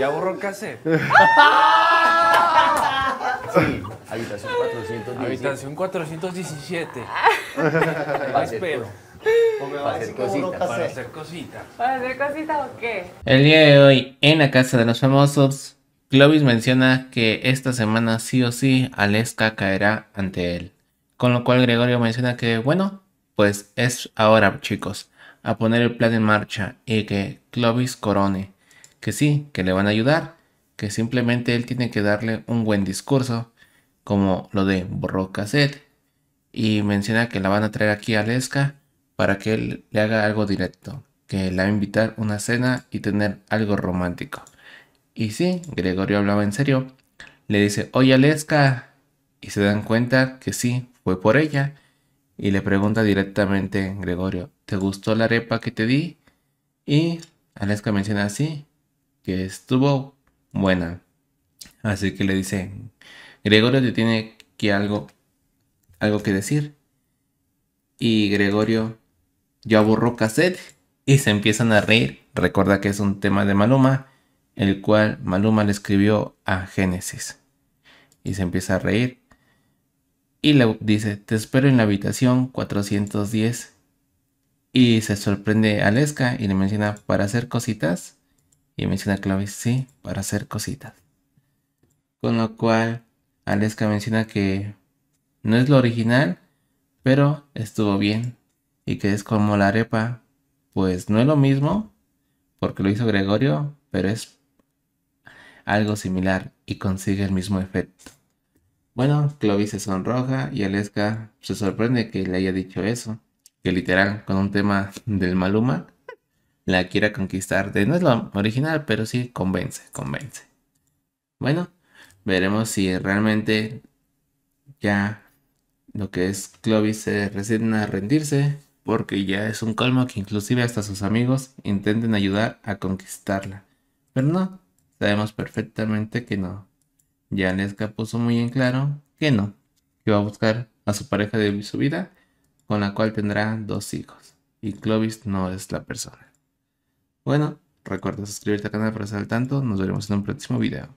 ¿Ya borró el cassette? sí, habitación 417. Habitación 417. espero. Para hacer, cositas. para hacer cositas. ¿Para hacer cositas o qué? El día de hoy, en la casa de los famosos, Clovis menciona que esta semana sí o sí Aleska caerá ante él. Con lo cual Gregorio menciona que, bueno, pues es ahora, chicos, a poner el plan en marcha y que Clovis corone que sí, que le van a ayudar, que simplemente él tiene que darle un buen discurso, como lo de Borro cassette, y menciona que la van a traer aquí a Lesca para que él le haga algo directo, que la va a invitar a una cena y tener algo romántico. Y sí, Gregorio hablaba en serio, le dice, oye Lesca, y se dan cuenta que sí, fue por ella, y le pregunta directamente Gregorio, ¿te gustó la arepa que te di? Y Aleska menciona así, que estuvo buena. Así que le dice, Gregorio te tiene que algo, algo que decir. Y Gregorio yo aburro cassette y se empiezan a reír. Recuerda que es un tema de Maluma, el cual Maluma le escribió a Génesis. Y se empieza a reír. Y le dice, te espero en la habitación 410. Y se sorprende a y le menciona, para hacer cositas, y menciona Clovis, sí, para hacer cositas. Con lo cual, Aleska menciona que no es lo original, pero estuvo bien y que es como la arepa, pues no es lo mismo porque lo hizo Gregorio, pero es algo similar y consigue el mismo efecto. Bueno, Clovis se sonroja y Aleska se sorprende que le haya dicho eso, que literal con un tema del Maluma la quiera conquistar. De, no es lo original, pero sí convence, convence. Bueno, veremos si realmente ya lo que es Clovis se resigna a rendirse, porque ya es un colmo que inclusive hasta sus amigos intenten ayudar a conquistarla. Pero no, sabemos perfectamente que no. Ya Nesca puso muy en claro que no, que va a buscar a su pareja de su vida, con la cual tendrá dos hijos. Y Clovis no es la persona. Bueno, recuerda suscribirte al canal para estar al tanto. Nos veremos en un próximo video.